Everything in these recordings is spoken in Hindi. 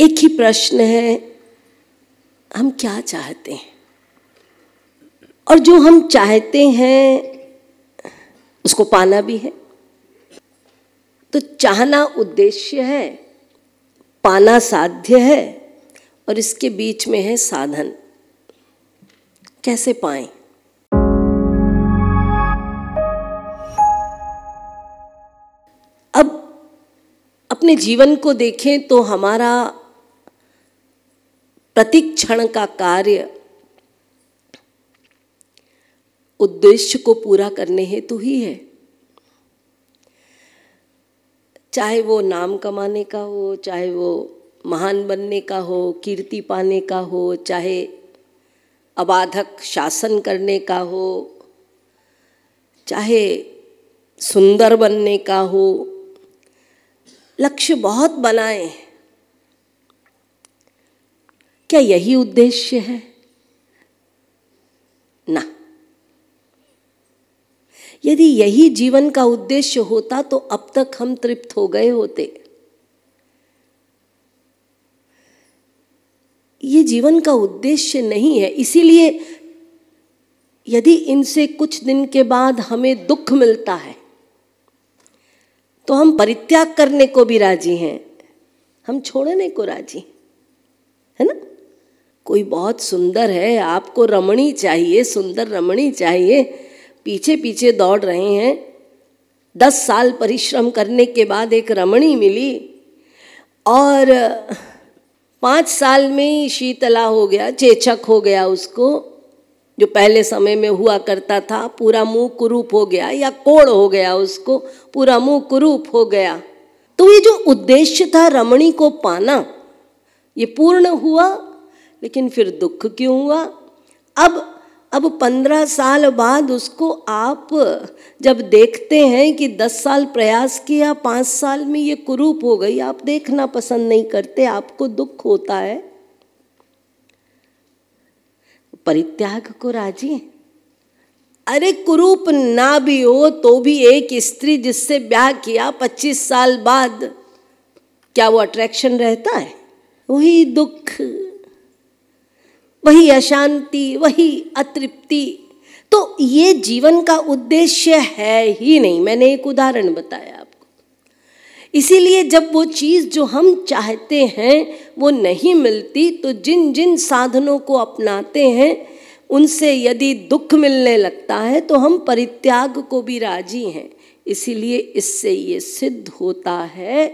एक ही प्रश्न है हम क्या चाहते हैं और जो हम चाहते हैं उसको पाना भी है तो चाहना उद्देश्य है पाना साध्य है और इसके बीच में है साधन कैसे पाए अब अपने जीवन को देखें तो हमारा प्रतिक्षण का कार्य उद्देश्य को पूरा करने हेतु ही है चाहे वो नाम कमाने का हो चाहे वो महान बनने का हो कीर्ति पाने का हो चाहे अबाधक शासन करने का हो चाहे सुंदर बनने का हो लक्ष्य बहुत हैं क्या यही उद्देश्य है ना यदि यही जीवन का उद्देश्य होता तो अब तक हम तृप्त हो गए होते ये जीवन का उद्देश्य नहीं है इसीलिए यदि इनसे कुछ दिन के बाद हमें दुख मिलता है तो हम परित्याग करने को भी राजी हैं हम छोड़ने को राजी हैं कोई बहुत सुंदर है आपको रमणी चाहिए सुंदर रमणी चाहिए पीछे पीछे दौड़ रहे हैं दस साल परिश्रम करने के बाद एक रमणी मिली और पाँच साल में ही शीतला हो गया चेचक हो गया उसको जो पहले समय में हुआ करता था पूरा मुंह कुरूप हो गया या कोड़ हो गया उसको पूरा मुंह कुरूप हो गया तो ये जो उद्देश्य था रमणी को पाना ये पूर्ण हुआ लेकिन फिर दुख क्यों हुआ अब अब पंद्रह साल बाद उसको आप जब देखते हैं कि दस साल प्रयास किया पाँच साल में ये कुरूप हो गई आप देखना पसंद नहीं करते आपको दुख होता है परित्याग को राजी अरे कुरूप ना भी हो तो भी एक स्त्री जिससे ब्याह किया पच्चीस साल बाद क्या वो अट्रैक्शन रहता है वही दुख वही अशांति वही अतृप्ति तो ये जीवन का उद्देश्य है ही नहीं मैंने एक उदाहरण बताया आपको इसीलिए जब वो चीज़ जो हम चाहते हैं वो नहीं मिलती तो जिन जिन साधनों को अपनाते हैं उनसे यदि दुख मिलने लगता है तो हम परित्याग को भी राजी हैं इसीलिए इससे ये सिद्ध होता है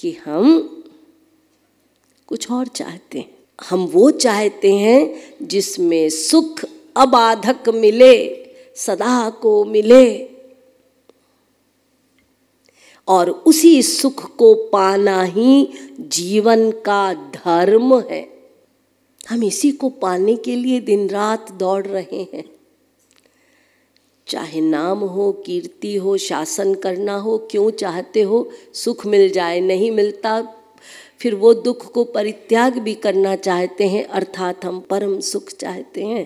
कि हम कुछ और चाहते हैं हम वो चाहते हैं जिसमें सुख अबाधक मिले सदा को मिले और उसी सुख को पाना ही जीवन का धर्म है हम इसी को पाने के लिए दिन रात दौड़ रहे हैं चाहे नाम हो कीर्ति हो शासन करना हो क्यों चाहते हो सुख मिल जाए नहीं मिलता फिर वो दुख को परित्याग भी करना चाहते हैं अर्थात हम परम सुख चाहते हैं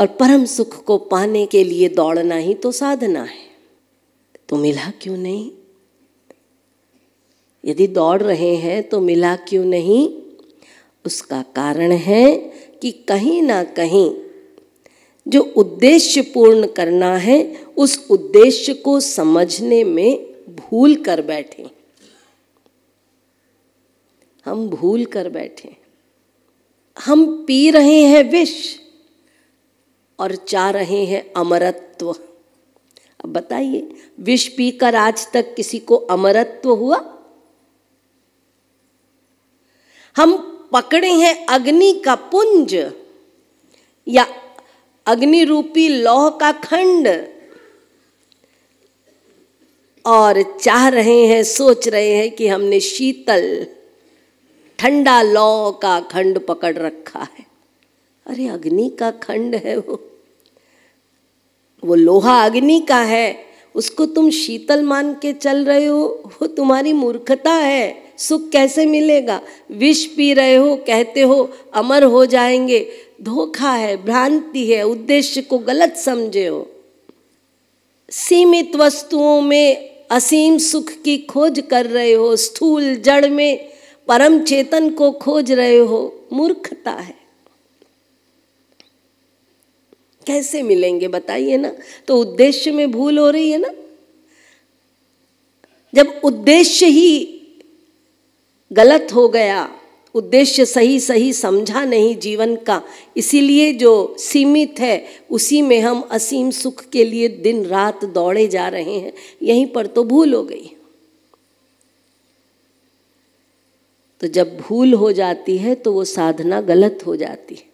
और परम सुख को पाने के लिए दौड़ना ही तो साधना है तो मिला क्यों नहीं यदि दौड़ रहे हैं तो मिला क्यों नहीं उसका कारण है कि कहीं ना कहीं जो उद्देश्य पूर्ण करना है उस उद्देश्य को समझने में भूल कर बैठे हम भूल कर बैठे हम पी रहे हैं विष और चाह रहे हैं अमरत्व अब बताइए विष पीकर आज तक किसी को अमरत्व हुआ हम पकड़े हैं अग्नि का पुंज या अग्नि रूपी लौह का खंड और चाह रहे हैं सोच रहे हैं कि हमने शीतल ठंडा लौ का खंड पकड़ रखा है अरे अग्नि का खंड है वो वो लोहा अग्नि का है उसको तुम शीतल मान के चल रहे हो वो तुम्हारी मूर्खता है सुख कैसे मिलेगा विष पी रहे हो कहते हो अमर हो जाएंगे धोखा है भ्रांति है उद्देश्य को गलत समझे हो सीमित वस्तुओं में असीम सुख की खोज कर रहे हो स्थूल जड़ में परम चेतन को खोज रहे हो मूर्खता है कैसे मिलेंगे बताइए ना तो उद्देश्य में भूल हो रही है ना जब उद्देश्य ही गलत हो गया उद्देश्य सही सही समझा नहीं जीवन का इसीलिए जो सीमित है उसी में हम असीम सुख के लिए दिन रात दौड़े जा रहे हैं यहीं पर तो भूल हो गई तो जब भूल हो जाती है तो वो साधना गलत हो जाती है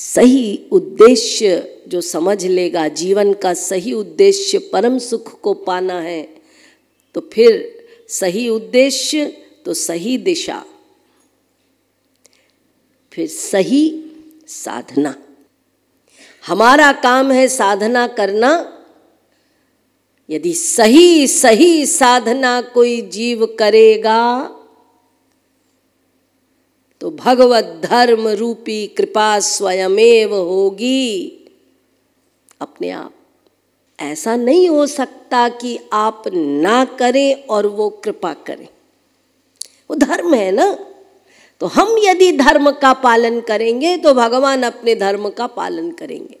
सही उद्देश्य जो समझ लेगा जीवन का सही उद्देश्य परम सुख को पाना है तो फिर सही उद्देश्य तो सही दिशा फिर सही साधना हमारा काम है साधना करना यदि सही सही साधना कोई जीव करेगा तो भगवत धर्म रूपी कृपा स्वयमेव होगी अपने आप ऐसा नहीं हो सकता कि आप ना करें और वो कृपा करें वो धर्म है ना तो हम यदि धर्म का पालन करेंगे तो भगवान अपने धर्म का पालन करेंगे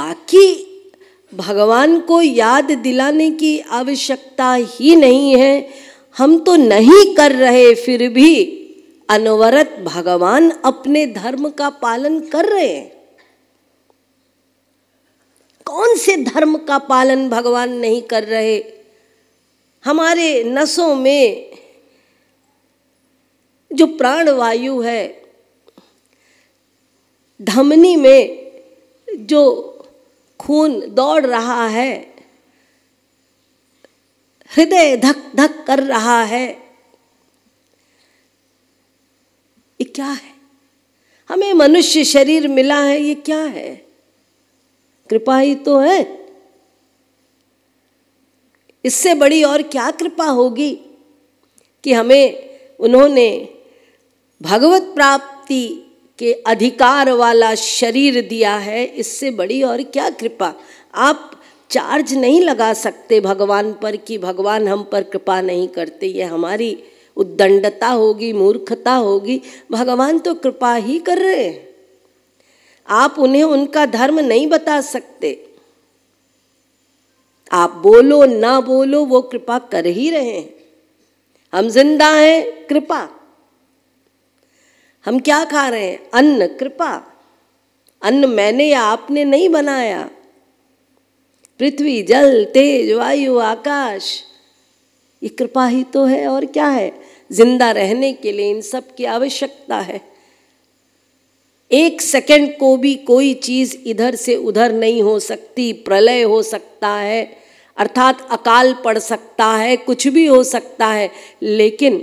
बाकी भगवान को याद दिलाने की आवश्यकता ही नहीं है हम तो नहीं कर रहे फिर भी अनवरत भगवान अपने धर्म का पालन कर रहे हैं कौन से धर्म का पालन भगवान नहीं कर रहे हमारे नसों में जो प्राण वायु है धमनी में जो खून दौड़ रहा है हृदय धक धक कर रहा है ये क्या है हमें मनुष्य शरीर मिला है ये क्या है कृपा ही तो है इससे बड़ी और क्या कृपा होगी कि हमें उन्होंने भगवत प्राप्ति के अधिकार वाला शरीर दिया है इससे बड़ी और क्या कृपा आप चार्ज नहीं लगा सकते भगवान पर कि भगवान हम पर कृपा नहीं करते ये हमारी उद्दंडता होगी मूर्खता होगी भगवान तो कृपा ही कर रहे हैं आप उन्हें उनका धर्म नहीं बता सकते आप बोलो ना बोलो वो कृपा कर ही रहे हैं हम जिंदा हैं कृपा हम क्या खा रहे हैं अन्न कृपा अन्न मैंने या आपने नहीं बनाया पृथ्वी जल तेज वायु आकाश ये कृपा ही तो है और क्या है जिंदा रहने के लिए इन सब की आवश्यकता है एक सेकंड को भी कोई चीज़ इधर से उधर नहीं हो सकती प्रलय हो सकता है अर्थात अकाल पड़ सकता है कुछ भी हो सकता है लेकिन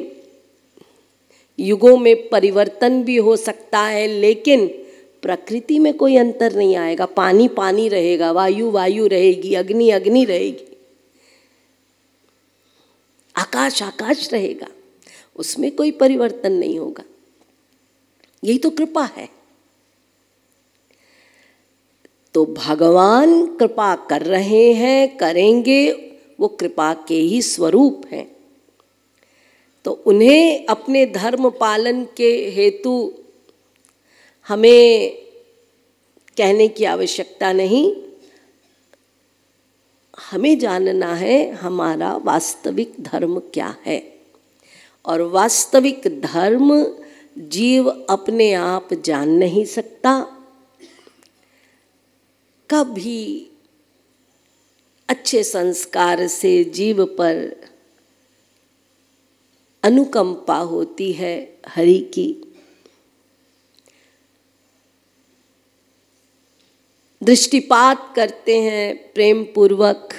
युगों में परिवर्तन भी हो सकता है लेकिन प्रकृति में कोई अंतर नहीं आएगा पानी पानी रहेगा वायु वायु रहेगी अग्नि अग्नि रहेगी आकाश आकाश रहेगा उसमें कोई परिवर्तन नहीं होगा यही तो कृपा है तो भगवान कृपा कर रहे हैं करेंगे वो कृपा के ही स्वरूप हैं तो उन्हें अपने धर्म पालन के हेतु हमें कहने की आवश्यकता नहीं हमें जानना है हमारा वास्तविक धर्म क्या है और वास्तविक धर्म जीव अपने आप जान नहीं सकता कभी अच्छे संस्कार से जीव पर अनुकंपा होती है हरि की दृष्टिपात करते हैं प्रेम पूर्वक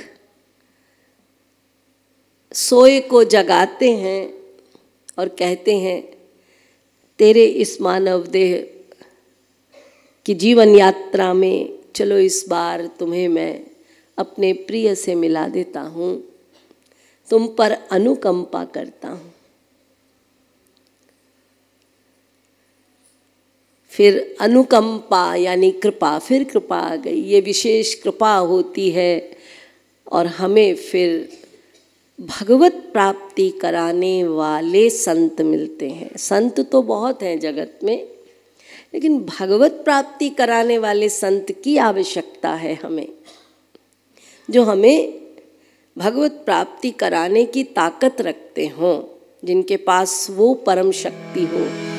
सोए को जगाते हैं और कहते हैं तेरे इस मानव देह की जीवन यात्रा में चलो इस बार तुम्हें मैं अपने प्रिय से मिला देता हूँ तुम पर अनुकंपा करता हूँ फिर अनुकंपा यानी कृपा फिर कृपा आ गई ये विशेष कृपा होती है और हमें फिर भगवत प्राप्ति कराने वाले संत मिलते हैं संत तो बहुत हैं जगत में लेकिन भगवत प्राप्ति कराने वाले संत की आवश्यकता है हमें जो हमें भगवत प्राप्ति कराने की ताकत रखते हों जिनके पास वो परम शक्ति हो